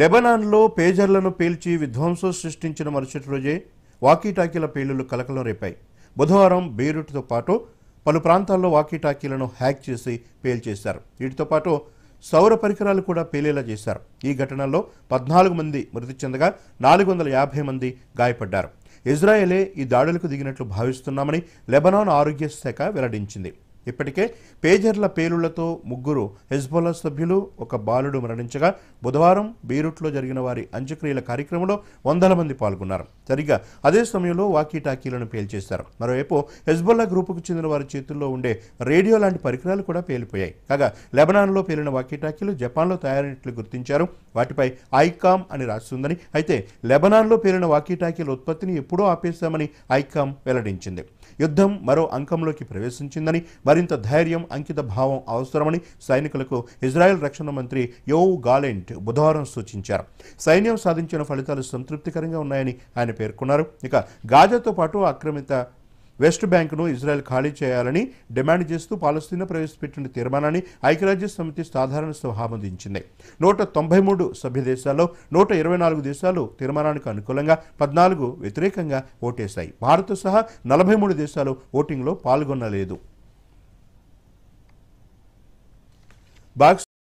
లెబనాన్లో పేజర్లను పేల్చి విధ్వంసం సృష్టించిన మరుసటి రోజే వాకీటాకీల పేలుళ్లు కలకలం రేపాయి బుధవారం బీరుట్తో పాటు పలు ప్రాంతాల్లో వాకీటాకీలను హ్యాక్ చేసి పేల్చేశారు వీటితో పాటు సౌర పరికరాలు కూడా పేలేలా చేశారు ఈ ఘటనలో పద్నాలుగు మంది మృతి చెందగా నాలుగు వందల యాభై మంది గాయపడ్డారు ఇజ్రాయెలే ఈ దాడులకు దిగినట్లు భావిస్తున్నామని లెబనాన్ ఆరోగ్య శాఖ వెల్లడించింది ఇప్పటికే పేజర్ల పేలుళ్లతో ముగ్గురు హెజ్బోలా సభ్యులు ఒక బాలుడు మరణించగా బుధవారం బీరూట్లో జరిగిన వారి అంత్యక్రియల కార్యక్రమంలో వందల మంది పాల్గొన్నారు సరిగ్గా అదే సమయంలో వాకీటాకీలను పేల్చేశారు మరోవైపు హెజ్బోల్లా గ్రూపుకు చెందిన వారి చేతుల్లో ఉండే రేడియో లాంటి పరికరాలు కూడా పేలిపోయాయి కాగా లెబనాన్లో పేలిన వాకీటాకీలు జపాన్లో తయారైనట్లు గుర్తించారు వాటిపై ఐకామ్ అని రాస్తుందని అయితే లెబనాన్లో పేలిన వాకీటాకీల ఉత్పత్తిని ఎప్పుడో ఆపేశామని ఐకామ్ వెల్లడించింది యుద్ధం మరో అంకంలోకి ప్రవేశించిందని మరింత ధైర్యం అంకిత భావం అవసరమని సైనికులకు ఇజ్రాయెల్ రక్షణ మంత్రి యో గాలెంట్ బుధవారం సూచించారు సైన్యం సాధించిన ఫలితాలు సంతృప్తికరంగా ఉన్నాయని ఆయన పేర్కొన్నారు ఇక గాజాతో పాటు ఆక్రమిత వెస్ట్ బ్యాంకును ఇజ్రాయెల్ ఖాళీ చేయాలని డిమాండ్ చేస్తూ పాలస్తీనా ప్రవేశపెట్టిన తీర్మానాన్ని ఐక్యరాజ్య సమితి సాధారణ సభ ఆమోదించింది నూట తొంభై మూడు సభ్య దేశాల్లో నూట ఇరవై నాలుగు దేశాలు తీర్మానానికి అనుకూలంగా పద్నాలుగు వ్యతిరేకంగా ఓటేశాయి భారత్ సహా నలభై మూడు దేశాలు ఓటింగ్లో పాల్గొనలేదు బాక్స్